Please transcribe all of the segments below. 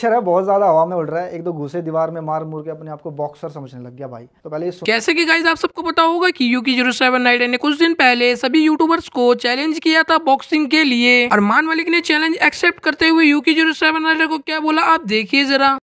picture है बहुत ज्यादा हवा में उड़ रहा है एक दो घुसे दीवार में मार मूर के अपने आप को बॉक्सर समझने लग गया भाई तो पहले कैसे कि गाइज आप सबको पता होगा कि यूकी जीरो सेवन नाइन ने कुछ दिन पहले सभी यूट्यूबर्स को चैलेंज किया था बॉक्सिंग के लिए अरमान मलिक ने चैलेंज एक्सेप्ट करते हुए यूकी जीरो सेवन को क्या बोला आप देखिए जरा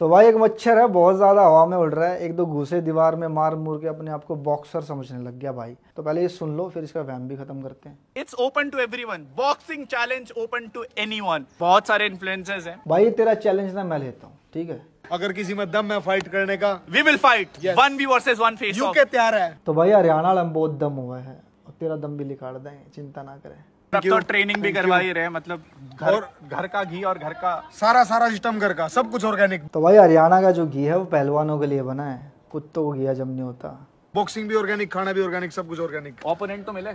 तो भाई एक मच्छर है बहुत ज़्यादा हवा में उड़ रहा है एक दो घुसे दीवार में मार मूर के अपने आप को बॉक्सर समझने लग गया भाई तो पहले ये सुन लो फिर इसका वैम भी खत्म करते हैं it's open to every boxing challenge open to anyone बहुत सारे इन्फ्लुएंसर्स हैं भाई तेरा चैलेंज ना मैं लेता हूँ ठीक है अगर किसी में दम है फाइट करने का we will fight one B versus one face you के तैयार है तो भाई हरियाणा लम बहुत दम हुआ है तेरा दम भी लिखाड़ देंगे चिंता ना करें अब तो ट्रेनिंग भी करवा ही रहे मतलब घर घर का घी और घर का सारा सारा सिस्टम घर का सब कुछ ऑर्गेनिक तो भाई हरियाणा का जो घी है वो पहलवानों के लिए बना है कुत्तों को घिया जम नहीं होता बॉक्सिंग भी ऑर्गेनिक खाना भी ऑर्गेनिक सब कुछ ऑर्गेनिक ओपोनेंट तो मिले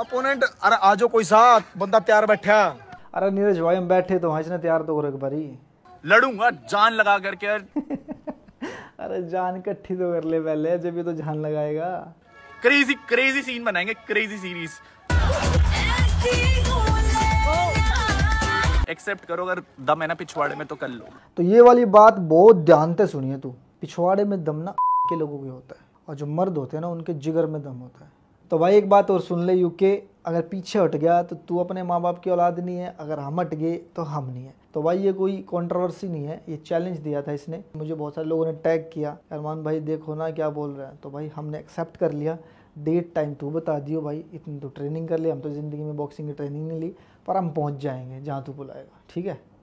ओपोनेंट अरे आज कोई साथ बंदा तैयार बैठा अरे नीरज भाई हम बैठे तो हंसने तैयार तो करो एक बारी लड़ूंगा जान लगा करके अरे जान इकट्ठी तो कर ले पहले जब ये तो जान लगाएगा क्रेजी क्रेजी सीन बनाएंगे क्रेजी सीरीज एक्सेप्ट करो अगर दम है ना पिछवाड़े में तो कर लो तो ये वाली बात बहुत ध्यान से सुनिए तू पिछवाड़े में दम ना के लोगों के होता है और जो मर्द होते हैं ना उनके जिगर में दम होता है तो भाई एक बात और सुन ले यूके अगर पीछे हट गया तो तू अपने माँ बाप की औलाद नहीं है अगर हम हट गए तो हम नहीं है तो भाई ये कोई कंट्रोवर्सी नहीं है ये चैलेंज दिया था इसने मुझे बहुत सारे लोगों ने टैग किया अरमान भाई देखो ना क्या बोल रहे हैं तो भाई हमने एक्सेप्ट कर लिया डेट टाइम तू बता दियो भाई इतनी तो ट्रेनिंग कर ले हम तो ज़िंदगी में बॉक्सिंग की ट्रेनिंग नहीं ली पर हम पहुंच जाएंगे जहाँ तू बुलाएगा ठीक है